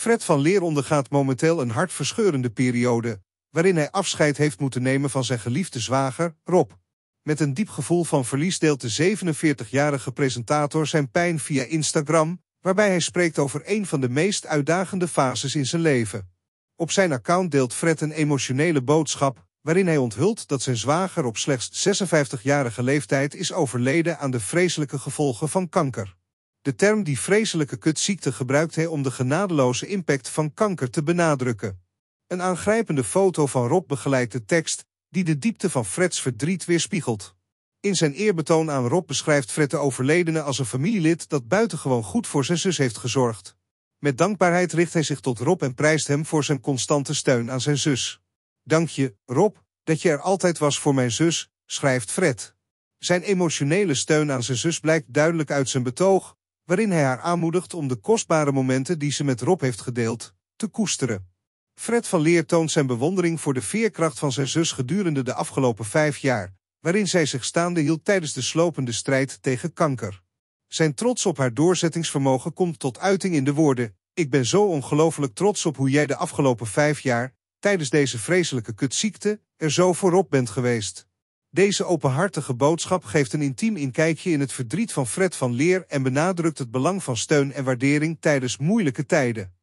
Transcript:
Fred van Leer ondergaat momenteel een hartverscheurende periode, waarin hij afscheid heeft moeten nemen van zijn geliefde zwager, Rob. Met een diep gevoel van verlies deelt de 47-jarige presentator zijn pijn via Instagram, waarbij hij spreekt over een van de meest uitdagende fases in zijn leven. Op zijn account deelt Fred een emotionele boodschap, waarin hij onthult dat zijn zwager op slechts 56-jarige leeftijd is overleden aan de vreselijke gevolgen van kanker de term die vreselijke kutziekte gebruikt hij om de genadeloze impact van kanker te benadrukken. Een aangrijpende foto van Rob begeleidt de tekst, die de diepte van Freds verdriet weerspiegelt. In zijn eerbetoon aan Rob beschrijft Fred de overledene als een familielid dat buitengewoon goed voor zijn zus heeft gezorgd. Met dankbaarheid richt hij zich tot Rob en prijst hem voor zijn constante steun aan zijn zus. Dank je, Rob, dat je er altijd was voor mijn zus, schrijft Fred. Zijn emotionele steun aan zijn zus blijkt duidelijk uit zijn betoog, waarin hij haar aanmoedigt om de kostbare momenten die ze met Rob heeft gedeeld, te koesteren. Fred van Leer toont zijn bewondering voor de veerkracht van zijn zus gedurende de afgelopen vijf jaar, waarin zij zich staande hield tijdens de slopende strijd tegen kanker. Zijn trots op haar doorzettingsvermogen komt tot uiting in de woorden, ik ben zo ongelooflijk trots op hoe jij de afgelopen vijf jaar, tijdens deze vreselijke kutziekte, er zo voorop bent geweest. Deze openhartige boodschap geeft een intiem inkijkje in het verdriet van Fred van Leer en benadrukt het belang van steun en waardering tijdens moeilijke tijden.